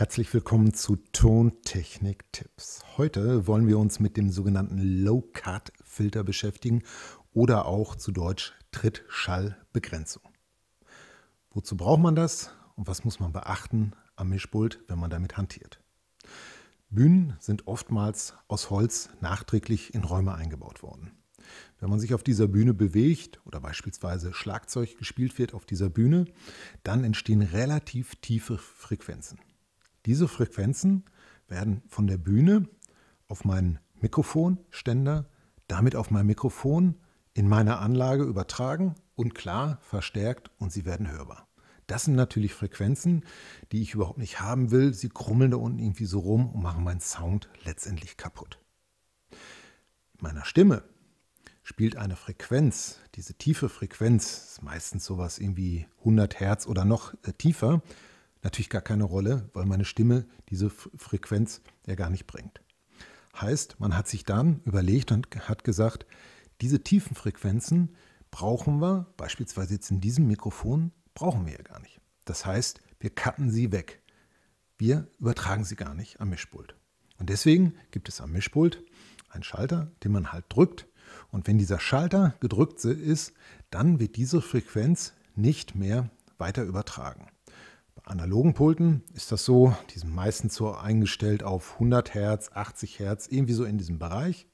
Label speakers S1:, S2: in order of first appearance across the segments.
S1: Herzlich willkommen zu Tontechnik-Tipps. Heute wollen wir uns mit dem sogenannten Low-Cut-Filter beschäftigen oder auch zu Deutsch Trittschallbegrenzung. Wozu braucht man das und was muss man beachten am Mischpult, wenn man damit hantiert? Bühnen sind oftmals aus Holz nachträglich in Räume eingebaut worden. Wenn man sich auf dieser Bühne bewegt oder beispielsweise Schlagzeug gespielt wird auf dieser Bühne, dann entstehen relativ tiefe Frequenzen. Diese Frequenzen werden von der Bühne auf meinen Mikrofonständer, damit auf mein Mikrofon in meiner Anlage übertragen und klar verstärkt und sie werden hörbar. Das sind natürlich Frequenzen, die ich überhaupt nicht haben will. Sie krummeln da unten irgendwie so rum und machen meinen Sound letztendlich kaputt. meiner Stimme spielt eine Frequenz, diese tiefe Frequenz, ist meistens sowas irgendwie 100 Hertz oder noch äh, tiefer, natürlich gar keine Rolle, weil meine Stimme diese Frequenz ja gar nicht bringt. Heißt, man hat sich dann überlegt und hat gesagt, diese tiefen Frequenzen brauchen wir, beispielsweise jetzt in diesem Mikrofon, brauchen wir ja gar nicht. Das heißt, wir cutten sie weg. Wir übertragen sie gar nicht am Mischpult. Und deswegen gibt es am Mischpult einen Schalter, den man halt drückt. Und wenn dieser Schalter gedrückt ist, dann wird diese Frequenz nicht mehr weiter übertragen analogen Pulten ist das so, die sind meistens so eingestellt auf 100 Hertz, 80 Hertz, irgendwie so in diesem Bereich.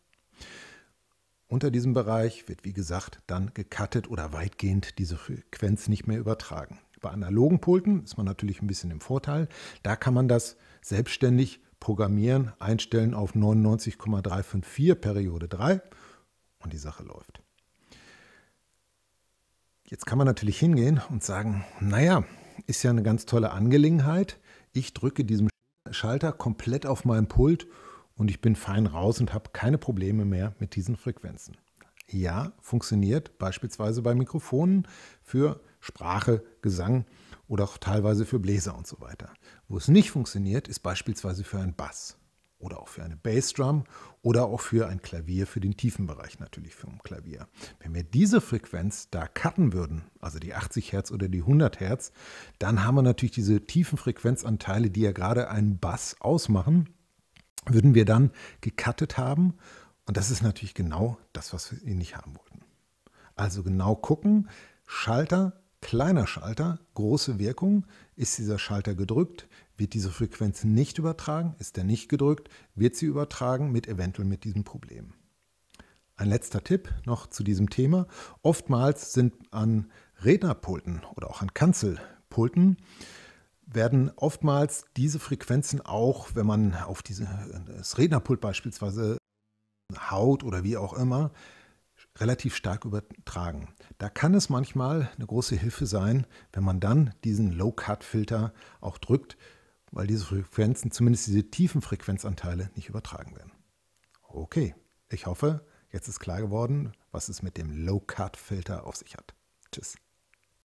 S1: Unter diesem Bereich wird, wie gesagt, dann gecuttet oder weitgehend diese Frequenz nicht mehr übertragen. Bei analogen Pulten ist man natürlich ein bisschen im Vorteil. Da kann man das selbstständig programmieren, einstellen auf 99,354 Periode 3 und die Sache läuft. Jetzt kann man natürlich hingehen und sagen, naja, ist ja eine ganz tolle Angelegenheit. Ich drücke diesen Schalter komplett auf meinem Pult und ich bin fein raus und habe keine Probleme mehr mit diesen Frequenzen. Ja, funktioniert beispielsweise bei Mikrofonen für Sprache, Gesang oder auch teilweise für Bläser und so weiter. Wo es nicht funktioniert, ist beispielsweise für einen Bass oder auch für eine Bassdrum oder auch für ein Klavier, für den tiefen Bereich natürlich vom Klavier. Wenn wir diese Frequenz da cutten würden, also die 80 Hertz oder die 100 Hertz, dann haben wir natürlich diese tiefen Frequenzanteile, die ja gerade einen Bass ausmachen, würden wir dann gecuttet haben. Und das ist natürlich genau das, was wir nicht haben wollten. Also genau gucken, Schalter, kleiner Schalter, große Wirkung. Ist dieser Schalter gedrückt? Wird diese Frequenz nicht übertragen, ist er nicht gedrückt, wird sie übertragen mit eventuell mit diesem Problem. Ein letzter Tipp noch zu diesem Thema. Oftmals sind an Rednerpulten oder auch an Kanzelpulten werden oftmals diese Frequenzen auch, wenn man auf diese, das Rednerpult beispielsweise haut oder wie auch immer, relativ stark übertragen. Da kann es manchmal eine große Hilfe sein, wenn man dann diesen Low-Cut-Filter auch drückt, weil diese Frequenzen, zumindest diese tiefen Frequenzanteile, nicht übertragen werden. Okay, ich hoffe, jetzt ist klar geworden, was es mit dem Low-Cut-Filter auf sich hat. Tschüss.